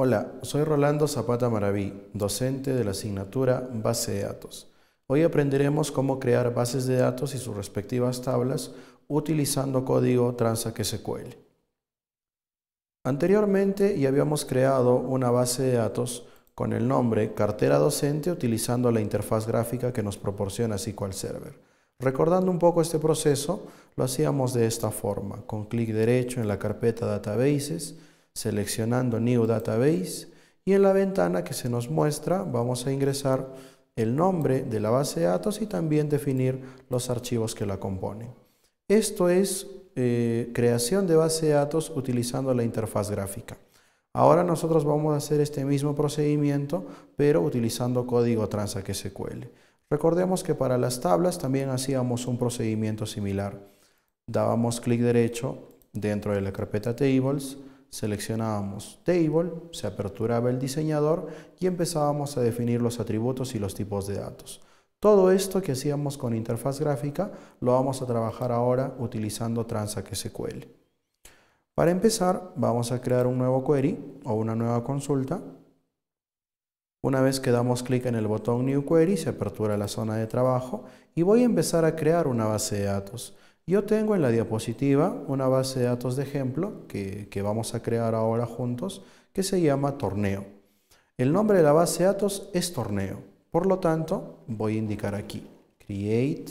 Hola, soy Rolando Zapata Maraví, docente de la asignatura Base de Datos. Hoy aprenderemos cómo crear bases de datos y sus respectivas tablas utilizando código Transac SQL. Anteriormente ya habíamos creado una base de datos con el nombre Cartera Docente utilizando la interfaz gráfica que nos proporciona SQL Server. Recordando un poco este proceso, lo hacíamos de esta forma, con clic derecho en la carpeta Databases, seleccionando New Database y en la ventana que se nos muestra vamos a ingresar el nombre de la base de datos y también definir los archivos que la componen. Esto es eh, creación de base de datos utilizando la interfaz gráfica. Ahora nosotros vamos a hacer este mismo procedimiento, pero utilizando código se SQL. Recordemos que para las tablas también hacíamos un procedimiento similar. Dábamos clic derecho dentro de la carpeta Tables, seleccionábamos Table, se aperturaba el diseñador y empezábamos a definir los atributos y los tipos de datos. Todo esto que hacíamos con interfaz gráfica lo vamos a trabajar ahora utilizando Transact SQL. Para empezar, vamos a crear un nuevo query o una nueva consulta. Una vez que damos clic en el botón New Query, se apertura la zona de trabajo y voy a empezar a crear una base de datos. Yo tengo en la diapositiva una base de datos de ejemplo que, vamos a crear ahora juntos, que se llama torneo. El nombre de la base de datos es torneo. Por lo tanto, voy a indicar aquí, create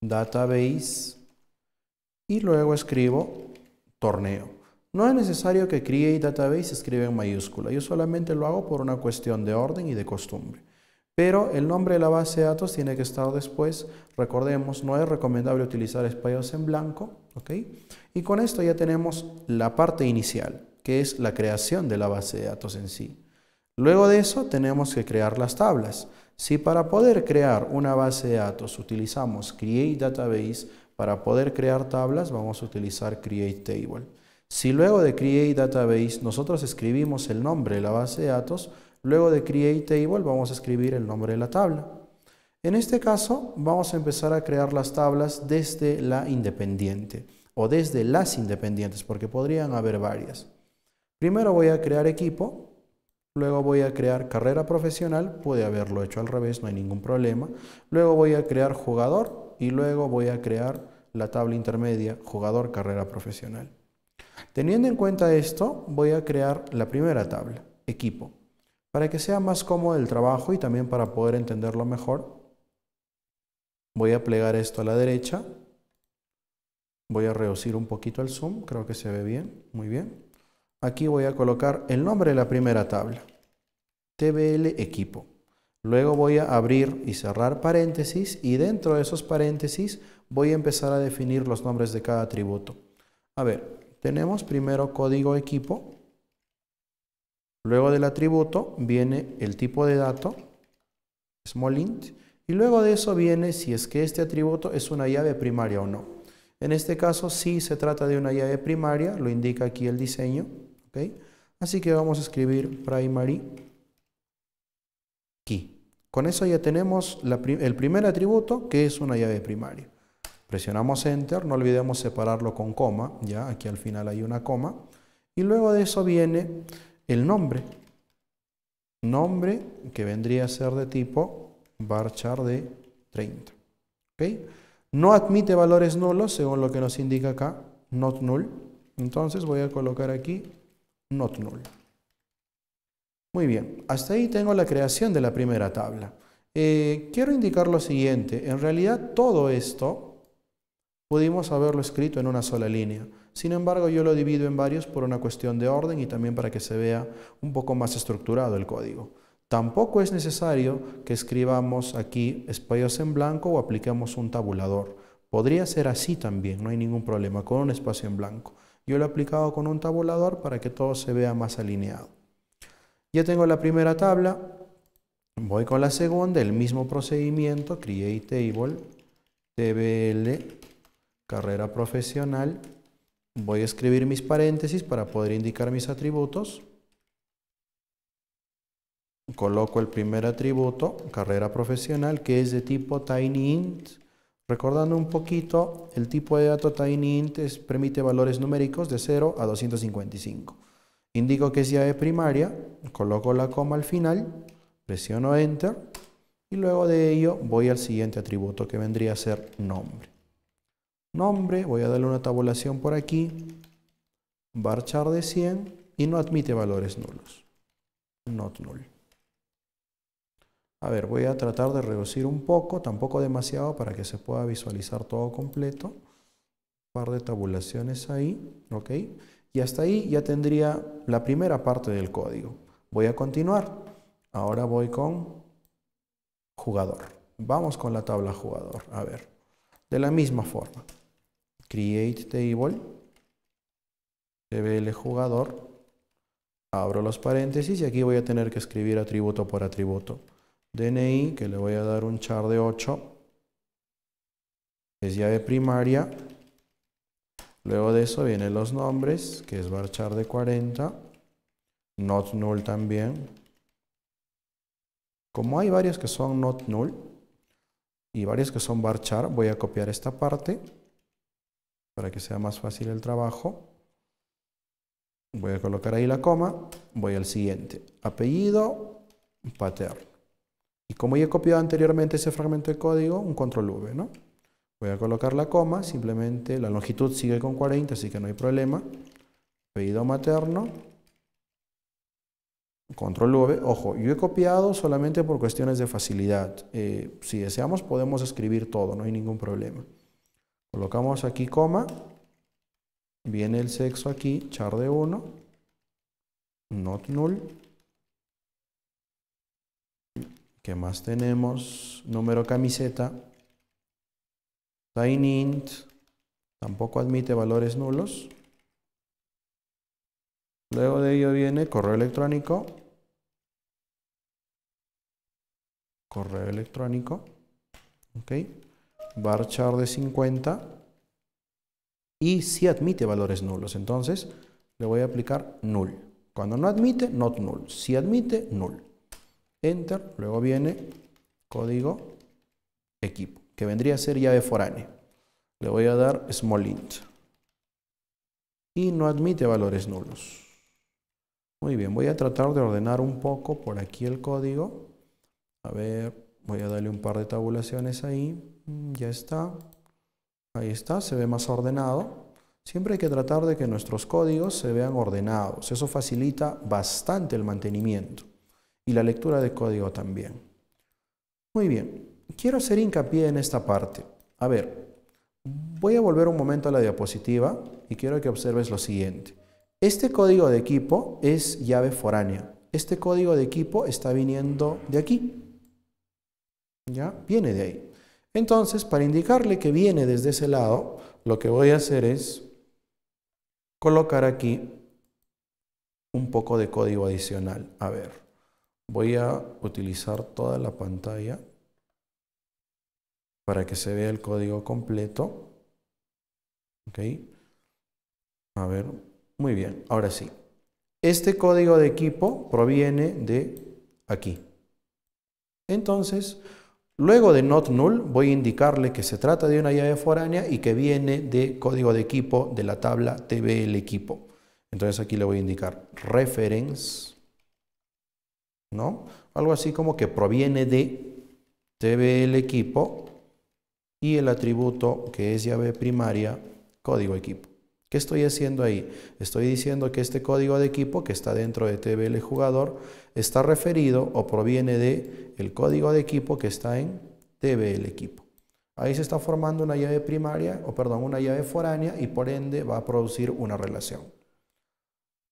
database y luego escribo torneo. No es necesario que create database escriba en mayúscula, yo solamente lo hago por una cuestión de orden y de costumbre. Pero el nombre de la base de datos tiene que estar después. Recordemos, no es recomendable utilizar espacios en blanco. ¿ok? Y con esto ya tenemos la parte inicial, que es la creación de la base de datos en sí. Luego de eso tenemos que crear las tablas. Si para poder crear una base de datos utilizamos Create Database, para poder crear tablas vamos a utilizar Create Table. Si luego de Create Database nosotros escribimos el nombre de la base de datos, Luego de create table vamos a escribir el nombre de la tabla. En este caso vamos a empezar a crear las tablas desde la independiente o desde las independientes porque podrían haber varias. Primero voy a crear equipo, luego voy a crear carrera profesional, puede haberlo hecho al revés, no hay ningún problema. Luego voy a crear jugador y luego voy a crear la tabla intermedia jugador carrera profesional. Teniendo en cuenta esto, voy a crear la primera tabla, equipo. Para que sea más cómodo el trabajo y también para poder entenderlo mejor, voy a plegar esto a la derecha. Voy a reducir un poquito el zoom, creo que se ve bien, muy bien. Aquí voy a colocar el nombre de la primera tabla, TBL equipo. Luego voy a abrir y cerrar paréntesis y dentro de esos paréntesis voy a empezar a definir los nombres de cada atributo. A ver, tenemos primero código equipo, Luego del atributo viene el tipo de dato, small y luego de eso viene si es que este atributo es una llave primaria o no. En este caso, si se trata de una llave primaria, lo indica aquí el diseño. Así que vamos a escribir primary key. Con eso ya tenemos el primer atributo que es una llave primaria. Presionamos Enter, no olvidemos separarlo con coma, ya aquí al final hay una coma. Y luego de eso viene el nombre. Nombre que vendría a ser de tipo varchar de 30. No admite valores nulos, según lo que nos indica acá, not null. Entonces voy a colocar aquí not null. Muy bien, hasta ahí tengo la creación de la primera tabla. Eh, quiero indicar lo siguiente, en realidad todo esto Pudimos haberlo escrito en una sola línea. Sin embargo, yo lo divido en varios por una cuestión de orden y también para que se vea un poco más estructurado el código. Tampoco es necesario que escribamos aquí espacios en blanco o apliquemos un tabulador. Podría ser así también, no hay ningún problema, con un espacio en blanco. Yo lo he aplicado con un tabulador para que todo se vea más alineado. Ya tengo la primera tabla, voy con la segunda, el mismo procedimiento, create table, tbl, carrera profesional. Voy a escribir mis paréntesis para poder indicar mis atributos. Coloco el primer atributo, carrera profesional, que es de tipo tinyInt. Recordando un poquito, el tipo de dato tinyInt permite valores numéricos de 0 a 255. Indico que es llave primaria, coloco la coma al final, presiono Enter y luego de ello voy al siguiente atributo que vendría a ser nombre nombre, voy a darle una tabulación por aquí, varchar de 100 y no admite valores nulos. Not null. A ver, voy a tratar de reducir un poco, tampoco demasiado para que se pueda visualizar todo completo. Un par de tabulaciones ahí, ¿ok? Y hasta ahí ya tendría la primera parte del código. Voy a continuar. Ahora voy con jugador. Vamos con la tabla jugador. A ver, de la misma forma create table, tbl jugador, abro los paréntesis y aquí voy a tener que escribir atributo por atributo. DNI, que le voy a dar un char de 8, es llave primaria. Luego de eso vienen los nombres, que es varchar de 40, not null también. Como hay varios que son not null y varios que son varchar, voy a copiar esta parte para que sea más fácil el trabajo. Voy a colocar ahí la coma, voy al siguiente. Apellido, paterno. Y como ya he copiado anteriormente ese fragmento de código, un control V, ¿no? Voy a colocar la coma, simplemente la longitud sigue con 40, así que no hay problema. Apellido materno, control V. Ojo, yo he copiado solamente por cuestiones de facilidad. Eh, si deseamos podemos escribir todo, no hay ningún problema. Colocamos aquí coma, viene el sexo aquí, char de 1, not null. ¿Qué más tenemos? Número camiseta, sign int, tampoco admite valores nulos. Luego de ello viene correo electrónico, correo electrónico, ok varchar de 50 y si admite valores nulos. Entonces le voy a aplicar null. Cuando no admite, not null. Si admite, null. Enter, luego viene código equipo, que vendría a ser llave forane. Le voy a dar small int. Y no admite valores nulos. Muy bien, voy a tratar de ordenar un poco por aquí el código. A ver, voy a darle un par de tabulaciones ahí. Mm, ya está, ahí está, se ve más ordenado. Siempre hay que tratar de que nuestros códigos se vean ordenados. Eso facilita bastante el mantenimiento y la lectura de código también. Muy bien, quiero hacer hincapié en esta parte. A ver, voy a volver un momento a la diapositiva y quiero que observes lo siguiente. Este código de equipo es llave foránea. Este código de equipo está viniendo de aquí. ¿Ya? Viene de ahí. Entonces, para indicarle que viene desde ese lado, lo que voy a hacer es colocar aquí un poco de código adicional. A ver, voy a utilizar toda la pantalla para que se vea el código completo. Ok. A ver, muy bien, ahora sí. Este código de equipo proviene de aquí. Entonces, Luego de not null voy a indicarle que se trata de una llave foránea y que viene de código de equipo de la tabla tbl equipo. Entonces aquí le voy a indicar reference, ¿no? Algo así como que proviene de tbl equipo y el atributo que es llave primaria código equipo. ¿Qué estoy haciendo ahí? Estoy diciendo que este código de equipo que está dentro de TBL jugador está referido o proviene de el código de equipo que está en TBL equipo. Ahí se está formando una llave primaria o perdón, una llave foránea y por ende va a producir una relación.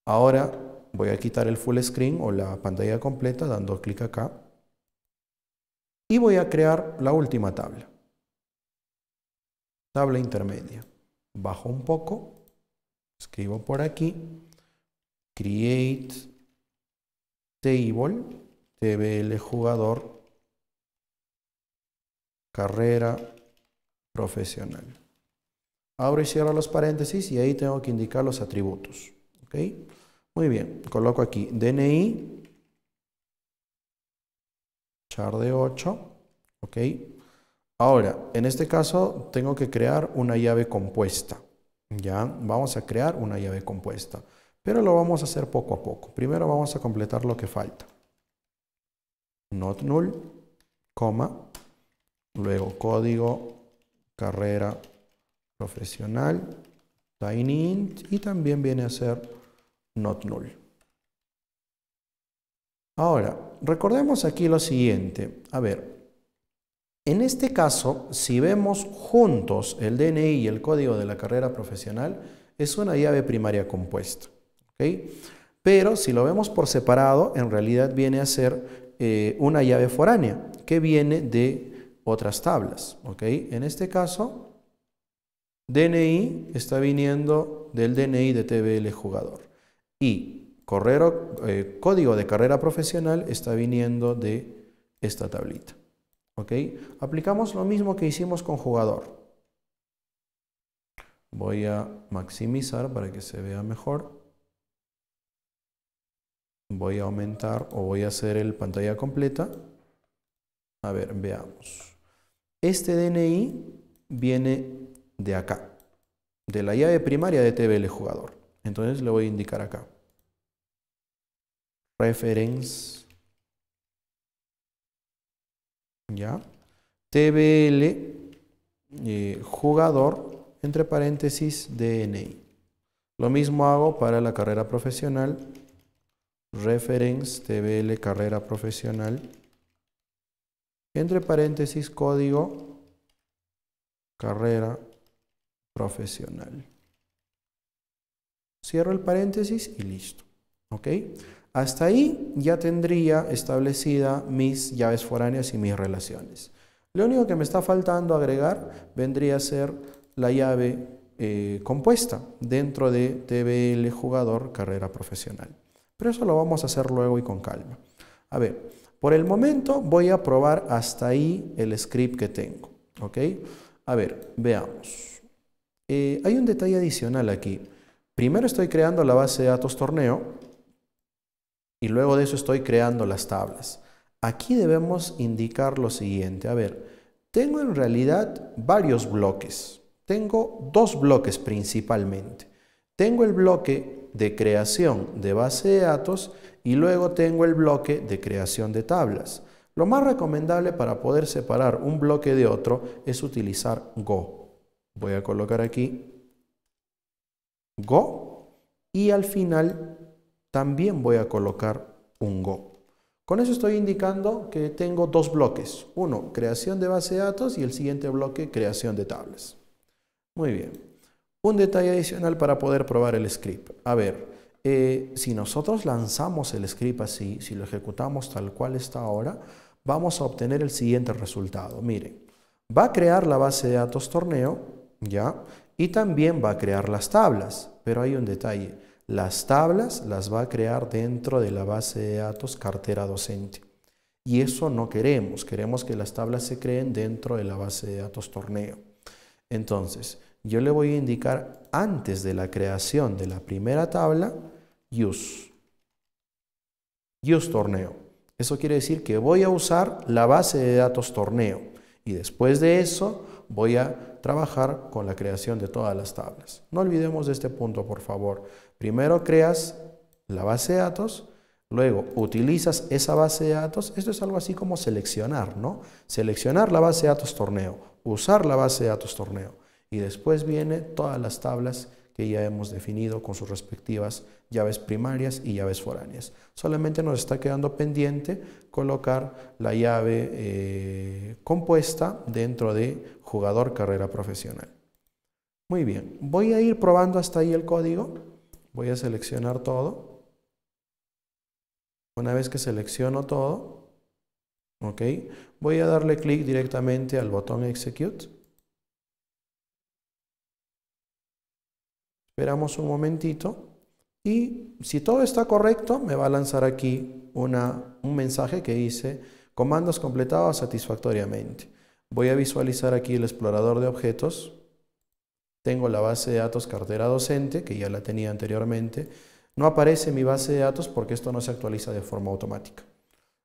Ahora voy a quitar el full screen o la pantalla completa dando clic acá y voy a crear la última tabla. Tabla intermedia. Bajo un poco Escribo por aquí, create table, tbl jugador, carrera profesional. Abro y cierro los paréntesis y ahí tengo que indicar los atributos. ¿ok? Muy bien, coloco aquí DNI, char de 8, ¿ok? Ahora, en este caso tengo que crear una llave compuesta. Ya vamos a crear una llave compuesta, pero lo vamos a hacer poco a poco. Primero vamos a completar lo que falta. Not null, coma, luego código, carrera profesional, tiny int y también viene a ser not null. Ahora, recordemos aquí lo siguiente. A ver, en este caso, si vemos juntos el DNI y el código de la carrera profesional, es una llave primaria compuesta. Pero si lo vemos por separado, en realidad viene a ser eh, una llave foránea que viene de otras tablas. En este caso, DNI está viniendo del DNI de TBL jugador y eh, código de carrera profesional está viniendo de esta tablita. ¿Ok? Aplicamos lo mismo que hicimos con jugador. Voy a maximizar para que se vea mejor. Voy a aumentar o voy a hacer el pantalla completa. A ver, veamos. Este DNI viene de acá, de la llave primaria de TBL jugador. Entonces le voy a indicar acá. Reference ¿ya? TBL, eh, jugador, entre paréntesis, DNI. Lo mismo hago para la carrera profesional, reference, TBL, carrera profesional, entre paréntesis, código, carrera profesional. Cierro el paréntesis y listo. ¿Ok? Hasta ahí ya tendría establecida mis llaves foráneas y mis relaciones. Lo único que me está faltando agregar vendría a ser la llave eh, compuesta dentro de TBL jugador carrera profesional. Pero eso lo vamos a hacer luego y con calma. A ver, por el momento voy a probar hasta ahí el script que tengo. ¿Ok? A ver, veamos. Eh, hay un detalle adicional aquí. Primero estoy creando la base de datos torneo y luego de eso estoy creando las tablas. Aquí debemos indicar lo siguiente, a ver, tengo en realidad varios bloques, tengo dos bloques principalmente. Tengo el bloque de creación de base de datos y luego tengo el bloque de creación de tablas. Lo más recomendable para poder separar un bloque de otro es utilizar Go. Voy a colocar aquí Go y al final también voy a colocar un Go. Con eso estoy indicando que tengo dos bloques. Uno, creación de base de datos y el siguiente bloque, creación de tablas. Muy bien. Un detalle adicional para poder probar el script. A ver, eh, si nosotros lanzamos el script así, si lo ejecutamos tal cual está ahora, vamos a obtener el siguiente resultado. Miren, va a crear la base de datos torneo, ¿ya? Y también va a crear las tablas. Pero hay un detalle las tablas las va a crear dentro de la base de datos cartera docente. Y eso no queremos, queremos que las tablas se creen dentro de la base de datos torneo. Entonces, yo le voy a indicar antes de la creación de la primera tabla, use. Use torneo. Eso quiere decir que voy a usar la base de datos torneo. Y después de eso voy a trabajar con la creación de todas las tablas. No olvidemos de este punto, por favor. Primero creas la base de datos, luego utilizas esa base de datos. Esto es algo así como seleccionar, ¿no? Seleccionar la base de datos torneo, usar la base de datos torneo. Y después viene todas las tablas que ya hemos definido con sus respectivas llaves primarias y llaves foráneas. Solamente nos está quedando pendiente colocar la llave eh, compuesta dentro de jugador carrera profesional. Muy bien, voy a ir probando hasta ahí el código Voy a seleccionar todo. Una vez que selecciono todo, ok, voy a darle clic directamente al botón Execute. Esperamos un momentito. Y si todo está correcto, me va a lanzar aquí una, un mensaje que dice comandos completados satisfactoriamente. Voy a visualizar aquí el explorador de objetos tengo la base de datos cartera docente, que ya la tenía anteriormente. No aparece mi base de datos porque esto no se actualiza de forma automática.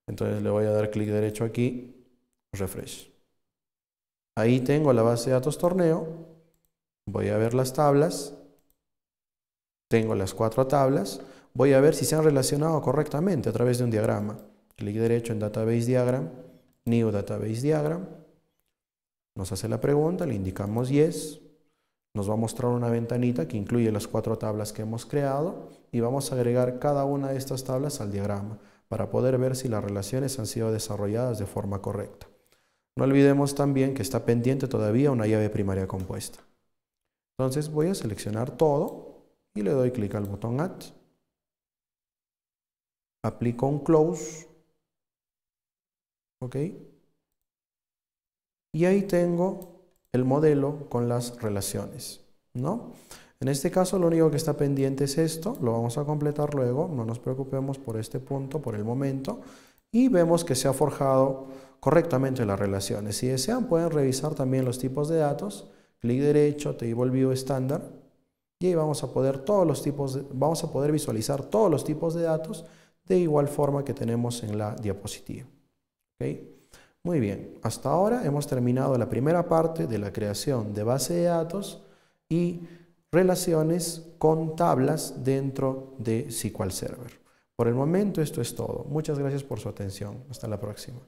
Entonces le voy a dar clic derecho aquí, refresh. Ahí tengo la base de datos torneo. Voy a ver las tablas. Tengo las cuatro tablas. Voy a ver si se han relacionado correctamente a través de un diagrama. Clic derecho en Database Diagram, New Database Diagram. Nos hace la pregunta, le indicamos Yes. Nos va a mostrar una ventanita que incluye las cuatro tablas que hemos creado y vamos a agregar cada una de estas tablas al diagrama para poder ver si las relaciones han sido desarrolladas de forma correcta. No olvidemos también que está pendiente todavía una llave primaria compuesta. Entonces voy a seleccionar todo y le doy clic al botón Add. Aplico un Close. ¿Ok? Y ahí tengo el modelo con las relaciones, ¿no? En este caso lo único que está pendiente es esto, lo vamos a completar luego, no nos preocupemos por este punto por el momento y vemos que se ha forjado correctamente las relaciones. Si desean pueden revisar también los tipos de datos, clic derecho, te el View estándar y ahí vamos a poder todos los tipos vamos a poder visualizar todos los tipos de datos de igual forma que tenemos en la diapositiva. Muy bien, hasta ahora hemos terminado la primera parte de la creación de base de datos y relaciones con tablas dentro de SQL Server. Por el momento esto es todo. Muchas gracias por su atención. Hasta la próxima.